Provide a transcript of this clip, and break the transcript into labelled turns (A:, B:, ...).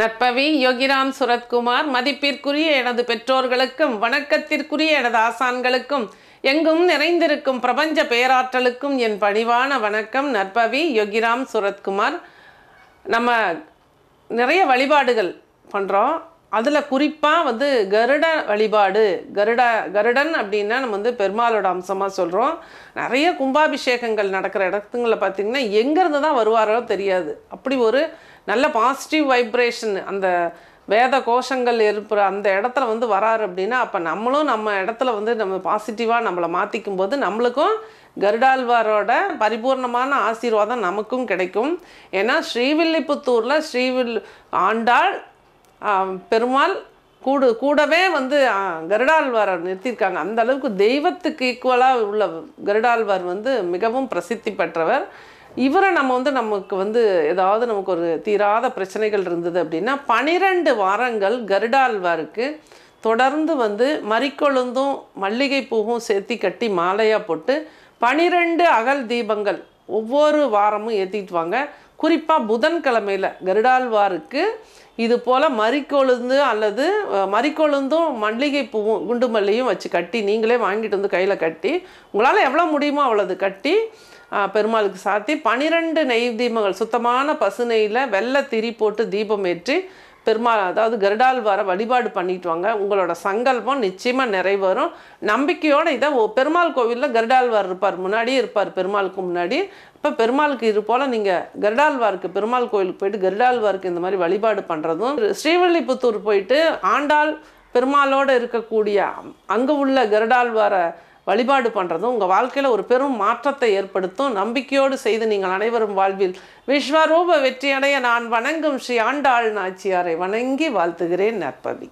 A: நட்பவி யோகிராம் சுரத்குமார் மதிப்பிற்குரிய எனது பெற்றோர்களுக்கும் வணக்கத்திற்குரிய எனது ஆசான்களுக்கும் எங்கும் நிறைந்திருக்கும் பிரபஞ்ச பேராற்றலுக்கும் என் பணிவான வணக்கம் நட்பவி யோகிராம் சுரத்குமார் நம்ம நிறைய வழிபாடுகள் பண்ணுறோம் அதில் குறிப்பாக வந்து கருட வழிபாடு கருட கருடன் அப்படின்னா நம்ம வந்து பெருமாளோட அம்சமாக சொல்கிறோம் நிறைய கும்பாபிஷேகங்கள் நடக்கிற இடத்துங்களை பார்த்திங்கன்னா எங்கேருந்து தான் வருவாரோ தெரியாது அப்படி ஒரு நல்ல பாசிட்டிவ் வைப்ரேஷன் அந்த வேத கோஷங்கள் இருப்புற அந்த இடத்துல வந்து வராரு அப்படின்னா அப்போ நம்மளும் நம்ம இடத்துல வந்து நம்ம பாசிட்டிவாக நம்மளை மாற்றிக்கும் போது நம்மளுக்கும் கருடாழ்வாரோட பரிபூர்ணமான ஆசீர்வாதம் நமக்கும் கிடைக்கும் ஏன்னா ஸ்ரீவில்லிபுத்தூரில் ஸ்ரீவில் ஆண்டாள் பெருமாள் கூடு கூடவே வந்து கருடாழ்வாரர் நிறுத்தியிருக்காங்க அந்த அளவுக்கு தெய்வத்துக்கு ஈக்குவலாக உள்ள கருடாழ்வார் வந்து மிகவும் பிரசித்தி பெற்றவர் இவரை நம்ம வந்து நமக்கு வந்து ஏதாவது நமக்கு ஒரு தீராத பிரச்சனைகள் இருந்தது அப்படின்னா பனிரெண்டு வாரங்கள் கருடாழ்வாருக்கு தொடர்ந்து வந்து மறிக்கொழுந்தும் மல்லிகை பூவும் சேர்த்தி கட்டி மாலையாக போட்டு பனிரெண்டு அகல் தீபங்கள் ஒவ்வொரு வாரமும் ஏற்றிட்டு வாங்க குறிப்பாக புதன்கிழமையில் கருடாழ்வாருக்கு இது போல் மறிக்கொழுந்து அல்லது மறிக்கொழுந்தும் மல்லிகை பூவும் குண்டு மல்லியும் வச்சு கட்டி நீங்களே வாங்கிட்டு வந்து கையில் கட்டி உங்களால் எவ்வளோ முடியுமோ அவ்வளோது கட்டி பெருமாளுக்கு சாத்தி பனிரெண்டு நெய் தீபங்கள் சுத்தமான பசு நெய்யில் வெள்ளை திரி போட்டு தீபம் ஏற்றி பெருமாள் அதாவது கருடால் வர வழிபாடு பண்ணிட்டு வாங்க உங்களோட சங்கல்பம் நிச்சயமாக நிறைவேறும் நம்பிக்கையோடு இதை பெருமாள் கோவிலில் கருடால்வார் இருப்பார் முன்னாடியே இருப்பார் பெருமாளுக்கு முன்னாடி இப்போ பெருமாளுக்கு இது போல் நீங்கள் வார்க்கு பெருமாள் கோயிலுக்கு போயிட்டு வார்க்கு இந்த மாதிரி வழிபாடு பண்ணுறதும் ஸ்ரீவல்லிபுத்தூர் போயிட்டு ஆண்டாள் பெருமாளோடு இருக்கக்கூடிய அங்கே உள்ள கருடால்வாரை வழிபாடு பண்ணுறதும் உங்கள் வாழ்க்கையில் ஒரு பெரும் மாற்றத்தை ஏற்படுத்தும் நம்பிக்கையோடு செய்து நீங்கள் அனைவரும் வாழ்வில் விஸ்வரூப வெற்றியடைய நான் வணங்கும் ஸ்ரீ ஆண்டாள் நாச்சியாரை வணங்கி வாழ்த்துகிறேன் நற்பவி